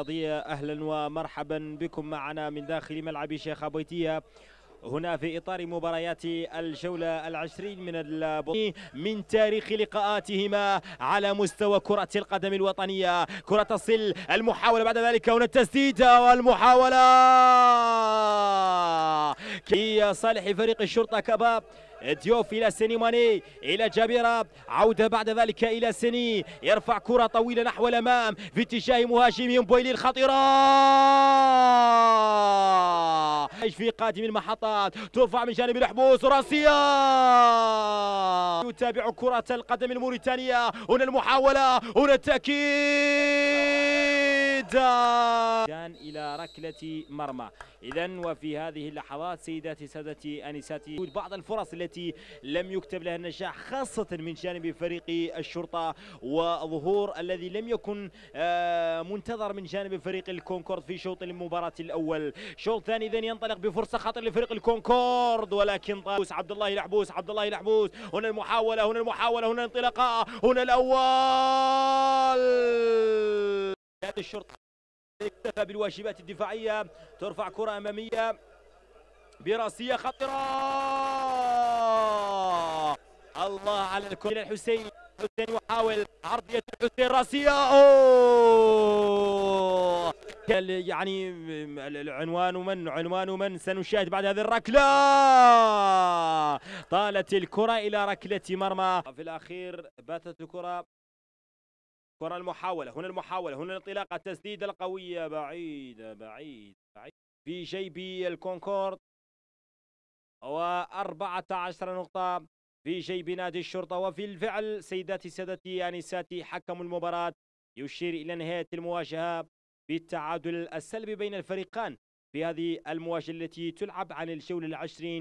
رياضية أهلا ومرحبا بكم معنا من داخل ملعب شيخ بويتية هنا في إطار مباريات الجولة العشرين من البطولة من تاريخ لقاءاتهما على مستوى كرة القدم الوطنية كرة تصل المحاولة بعد ذلك هنا التسديد والمحاولة في صالح فريق الشرطة كباب ديوف إلى سيني ماني إلى جابيرة عودة بعد ذلك إلى سيني يرفع كرة طويلة نحو الأمام في اتجاه مهاجمهم بويلي الخطيرة في قادم المحطات ترفع من جانب الحبوس راسية يتابع كرة القدم الموريتانية هنا المحاولة هنا التأكيد كان إلى ركلة مرمى إذا وفي هذه اللحظات سيداتي سادتي أنساتي بعض الفرص التي لم يكتب لها النجاح خاصة من جانب فريق الشرطة وظهور الذي لم يكن آه، منتظر من جانب فريق الكونكورد في شوط المباراة الأول شوط ثاني إذا ينطلق بفرصة خطر لفريق الكونكورد ولكن طاوس عبد الله العبوس عبد الله العبوس هنا المحاولة هنا المحاولة هنا الانطلاقة هنا الأول الشرطة اكتفى بالواجبات الدفاعية ترفع كرة أمامية براسية خطرة الله على الكرة الحسين الحسين يحاول عرضية الحسين راسية يعني العنوان من عنوان من سنشاهد بعد هذه الركلة طالت الكرة إلى ركلة مرمى في الأخير باتت الكرة كرة المحاولة هنا المحاولة هنا الانطلاقة التسديدة القوية بعيدة بعيد بعيد في جيب الكونكورد و14 نقطة في جيب نادي الشرطة وفي الفعل سيداتي سادتي أنساتي حكم المباراة يشير إلى نهاية المواجهة بالتعادل السلبي بين الفريقان في هذه المواجهة التي تلعب عن الجولة العشرين